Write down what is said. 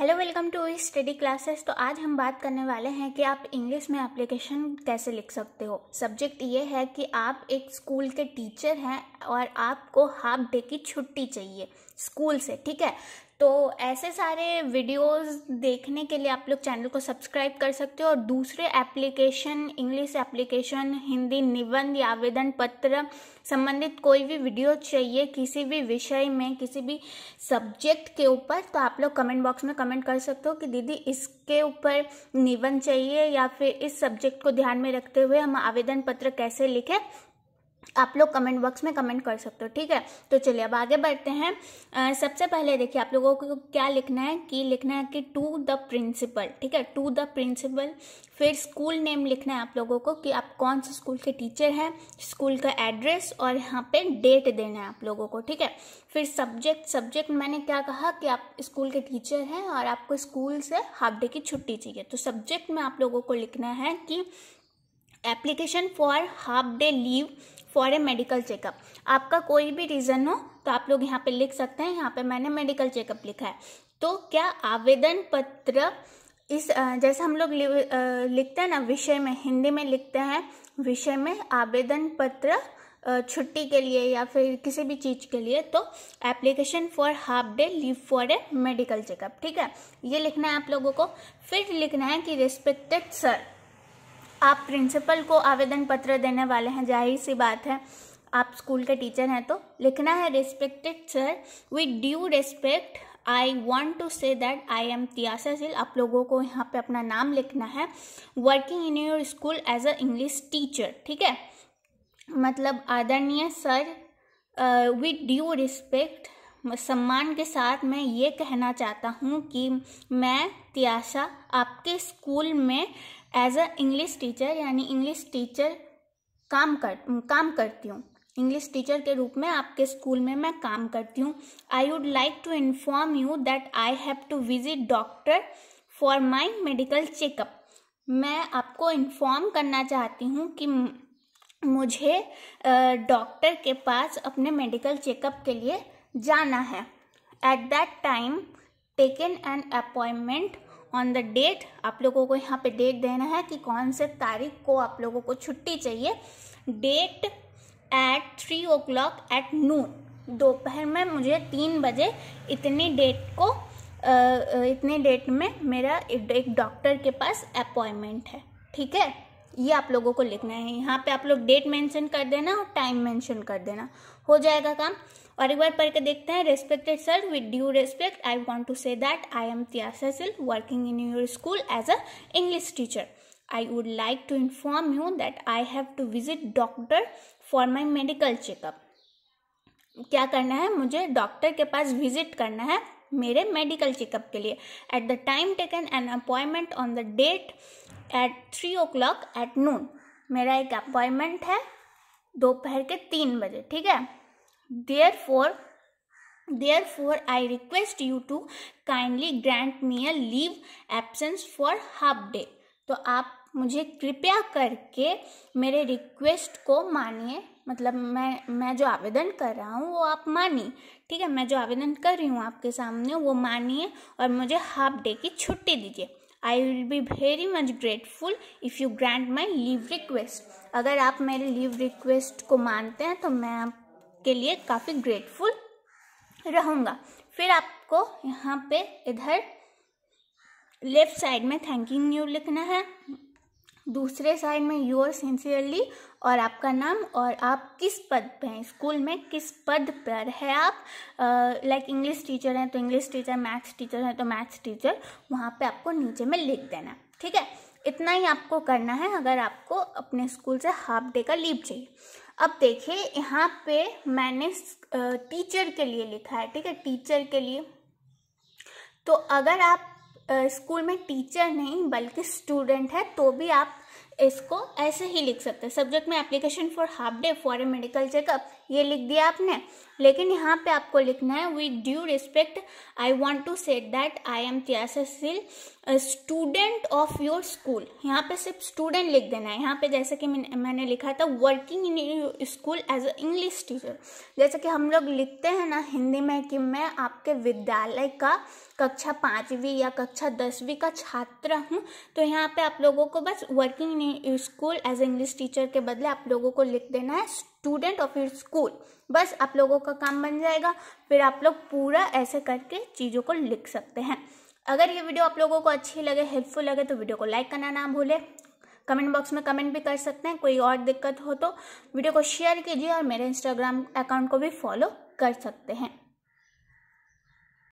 hello welcome to study classes तो आज हम बात करने वाले हैं कि आप इंग्लिश में एप्लीकेशन कैसे लिख सकते हो सब्जेक्ट ये है कि आप एक स्कूल के टीचर हैं और आपको हाफ डे की छुट्टी चाहिए स्कूल से ठीक है तो ऐसे सारे वीडियोस देखने के लिए आप लोग चैनल को सब्सक्राइब कर सकते हो और दूसरे एप्लीकेशन इंग्लिश एप्लीकेशन हिंदी निबंध या आवेदन पत्र संबंधित कोई भी वीडियो चाहिए किसी भी विषय में किसी भी सब्जेक्ट के ऊपर तो आप लोग कमेंट बॉक्स में कमेंट कर सकते हो कि दीदी इसके ऊपर निबंध चाहिए या फिर इस सब्जेक्ट को ध्यान में रखते हुए हम आवेदन पत्र कैसे लिखें आप लोग कमेंट बॉक्स में कमेंट कर सकते हो ठीक है तो चलिए अब आगे बढ़ते हैं आ, सबसे पहले देखिए आप लोगों को क्या लिखना है कि लिखना है कि टू द प्रिंसिपल ठीक है टू द प्रिंसिपल फिर स्कूल नेम लिखना है आप लोगों को कि आप कौन से स्कूल के टीचर हैं स्कूल का एड्रेस और यहाँ पे डेट देना है आप लोगों को ठीक है फिर सब्जेक्ट सब्जेक्ट मैंने क्या कहा कि आप स्कूल के टीचर हैं और आपको स्कूल से हाफ डे की छुट्टी चाहिए तो सब्जेक्ट में आप लोगों को लिखना है कि application for half day leave for a medical checkup आपका कोई भी रीज़न हो तो आप लोग यहाँ पे लिख सकते हैं यहाँ पे मैंने मेडिकल चेकअप लिखा है तो क्या आवेदन पत्र इस जैसे हम लोग लिखते हैं ना विषय में हिंदी में लिखते हैं विषय में आवेदन पत्र छुट्टी के लिए या फिर किसी भी चीज़ के लिए तो application for half day leave for a medical checkup ठीक है ये लिखना है आप लोगों को फिर लिखना है कि रिस्पेक्टेड सर आप प्रिंसिपल को आवेदन पत्र देने वाले हैं जाहिर सी बात है आप स्कूल के टीचर हैं तो लिखना है respected sir with due respect I want to say that I am Tiyasa Sil आप लोगों को यहाँ पे अपना नाम लिखना है working in your school as a English teacher ठीक है मतलब आदरणीय सर विद ड्यू रिस्पेक्ट सम्मान के साथ मैं ये कहना चाहता हूँ कि मैं त्याशा आपके स्कूल में एज अ इंग्लिश टीचर यानी इंग्लिश टीचर काम कर काम करती हूँ इंग्लिश टीचर के रूप में आपके स्कूल में मैं काम करती हूँ I would like to inform you that I have to visit doctor for my medical checkup मैं आपको इन्फॉर्म करना चाहती हूँ कि मुझे डॉक्टर के पास अपने मेडिकल चेकअप के लिए जाना है at that time taken an appointment on the date आप लोगों को यहाँ पे डेट देना है कि कौन से तारीख को आप लोगों को छुट्टी चाहिए date at three o'clock at noon दोपहर में मुझे तीन बजे इतनी डेट को इतने डेट में मेरा एक डॉक्टर के पास अपॉइंटमेंट है ठीक है ये आप लोगों को लिखना है यहाँ पे आप लोग डेट मेंशन कर देना और टाइम मेंशन कर देना हो जाएगा काम और एक बार पढ़ के देखते हैं respected sir with due respect I want to say that I am Tiya working in your school as a English teacher I would like to inform you that I have to visit doctor for my medical checkup क्या करना है मुझे doctor के पास visit करना है मेरे medical checkup के लिए at the time taken an appointment on the date at three o'clock at noon मेरा एक अपॉइंटमेंट है दोपहर के तीन बजे ठीक है therefore therefore I request you to kindly grant me a leave absence for half day तो आप मुझे कृपया करके मेरे रिक्वेस्ट को मानिए मतलब मैं मैं जो आवेदन कर रहा हूँ वो आप मानिए ठीक है मैं जो आवेदन कर रही हूँ आपके सामने वो मानिए और मुझे हाफ डे की छुट्टी दीजिए I will be very much grateful if you grant my leave request अगर आप मेरे लीव रिक्वेस्ट को मानते हैं तो मैं आपके लिए काफ़ी ग्रेटफुल रहूँगा फिर आपको यहाँ पे इधर लेफ्ट साइड में thanking you लिखना है दूसरे साइड में योर सिंसियरली और आपका नाम और आप किस पद पर हैं स्कूल में किस पद पर है आप लाइक इंग्लिश टीचर हैं तो इंग्लिश टीचर मैथ्स टीचर हैं तो मैथ्स टीचर वहाँ पे आपको नीचे में लिख देना ठीक है इतना ही आपको करना है अगर आपको अपने स्कूल से हाफ डे का लीव चाहिए अब देखिए यहाँ पे मैंने टीचर के लिए लिखा है ठीक है टीचर के लिए तो अगर आप स्कूल में टीचर नहीं बल्कि स्टूडेंट है तो भी आप इसको ऐसे ही लिख सकते हैं सब्जेक्ट में application for half day for a medical checkup ये लिख दिया आपने लेकिन यहाँ पे आपको लिखना है with due respect I want to set that I am Tiyasil student of your school यहाँ पे सिर्फ स्टूडेंट लिख देना है यहाँ पे जैसे कि मैं, मैंने लिखा था working in school as a English teacher जैसे कि हम लोग लिखते हैं ना हिंदी में कि मैं आपके विद्यालय का कक्षा पाँचवीं या कक्षा दसवीं का छात्र हूँ तो यहाँ पे आप लोगों को बस working in school as English teacher के बदले आप लोगों को लिख देना है student of your school bus आप लोगों का काम बन जाएगा फिर आप लोग पूरा ऐसे करके चीज़ों को लिख सकते हैं अगर ये वीडियो आप लोगों को अच्छी लगे हेल्पफुल लगे तो वीडियो को लाइक करना ना भूले कमेंट बॉक्स में कमेंट भी कर सकते हैं कोई और दिक्कत हो तो वीडियो को शेयर कीजिए और मेरे इंस्टाग्राम अकाउंट को भी फॉलो कर सकते हैं